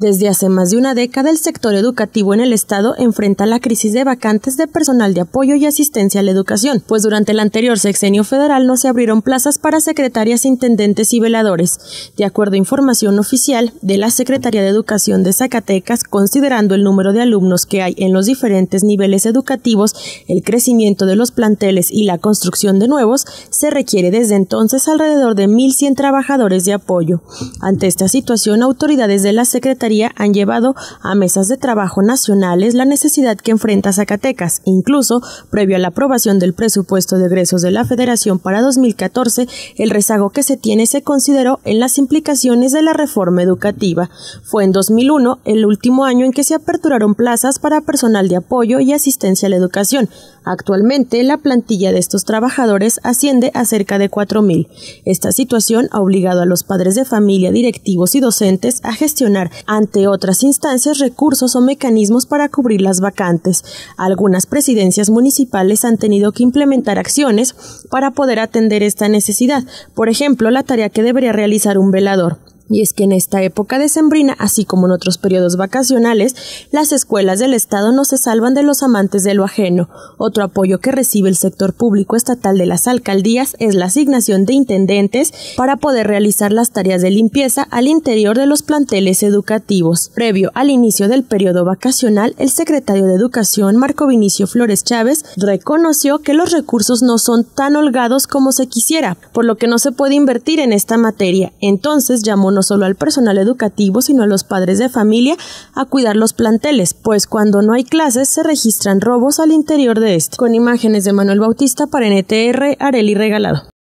Desde hace más de una década, el sector educativo en el Estado enfrenta la crisis de vacantes de personal de apoyo y asistencia a la educación, pues durante el anterior sexenio federal no se abrieron plazas para secretarias, intendentes y veladores. De acuerdo a información oficial de la Secretaría de Educación de Zacatecas, considerando el número de alumnos que hay en los diferentes niveles educativos, el crecimiento de los planteles y la construcción de nuevos, se requiere desde entonces alrededor de 1.100 trabajadores de apoyo. Ante esta situación, autoridades de la Secretaría han llevado a mesas de trabajo nacionales la necesidad que enfrenta Zacatecas. Incluso, previo a la aprobación del presupuesto de egresos de la Federación para 2014, el rezago que se tiene se consideró en las implicaciones de la reforma educativa. Fue en 2001 el último año en que se aperturaron plazas para personal de apoyo y asistencia a la educación. Actualmente, la plantilla de estos trabajadores asciende a cerca de 4.000. Esta situación ha obligado a los padres de familia, directivos y docentes a gestionar a ante otras instancias recursos o mecanismos para cubrir las vacantes. Algunas presidencias municipales han tenido que implementar acciones para poder atender esta necesidad, por ejemplo, la tarea que debería realizar un velador. Y es que en esta época sembrina así como en otros periodos vacacionales, las escuelas del Estado no se salvan de los amantes de lo ajeno. Otro apoyo que recibe el sector público estatal de las alcaldías es la asignación de intendentes para poder realizar las tareas de limpieza al interior de los planteles educativos. Previo al inicio del periodo vacacional, el secretario de Educación, Marco Vinicio Flores Chávez, reconoció que los recursos no son tan holgados como se quisiera, por lo que no se puede invertir en esta materia. Entonces llamó no solo al personal educativo, sino a los padres de familia a cuidar los planteles, pues cuando no hay clases se registran robos al interior de este. Con imágenes de Manuel Bautista para NTR, Areli Regalado.